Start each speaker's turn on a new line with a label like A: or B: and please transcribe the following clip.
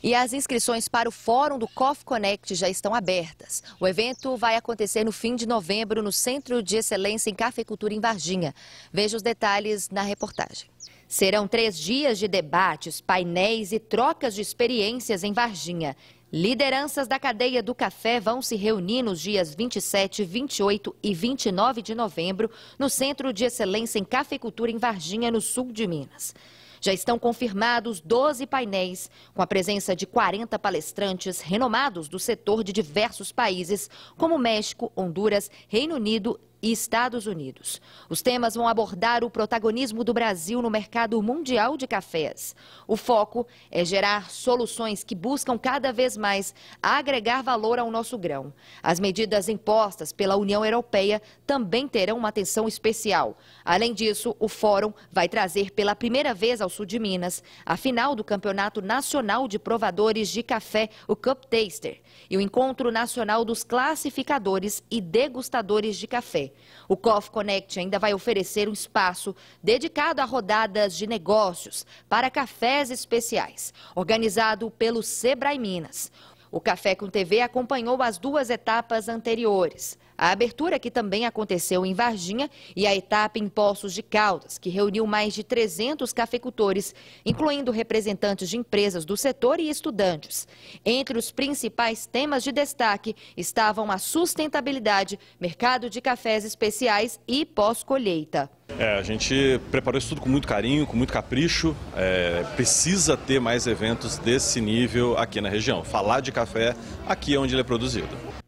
A: E as inscrições para o Fórum do COF Connect já estão abertas. O evento vai acontecer no fim de novembro no Centro de Excelência em Cafeicultura em Varginha. Veja os detalhes na reportagem. Serão três dias de debates, painéis e trocas de experiências em Varginha. Lideranças da cadeia do café vão se reunir nos dias 27, 28 e 29 de novembro no Centro de Excelência em Cafeicultura em Varginha, no sul de Minas. Já estão confirmados 12 painéis, com a presença de 40 palestrantes renomados do setor de diversos países, como México, Honduras, Reino Unido e Estados Unidos. Os temas vão abordar o protagonismo do Brasil no mercado mundial de cafés. O foco é gerar soluções que buscam cada vez mais agregar valor ao nosso grão. As medidas impostas pela União Europeia também terão uma atenção especial. Além disso, o fórum vai trazer pela primeira vez ao sul de Minas a final do Campeonato Nacional de Provadores de Café, o Cup Taster, e o Encontro Nacional dos Classificadores e Degustadores de Café. O COF Connect ainda vai oferecer um espaço dedicado a rodadas de negócios para cafés especiais, organizado pelo Sebrae Minas. O Café com TV acompanhou as duas etapas anteriores. A abertura, que também aconteceu em Varginha, e a etapa em Poços de Caldas, que reuniu mais de 300 cafeicultores, incluindo representantes de empresas do setor e estudantes. Entre os principais temas de destaque estavam a sustentabilidade, mercado de cafés especiais e pós-colheita.
B: É, a gente preparou isso tudo com muito carinho, com muito capricho. É, precisa ter mais eventos desse nível aqui na região. Falar de café aqui é onde ele é produzido.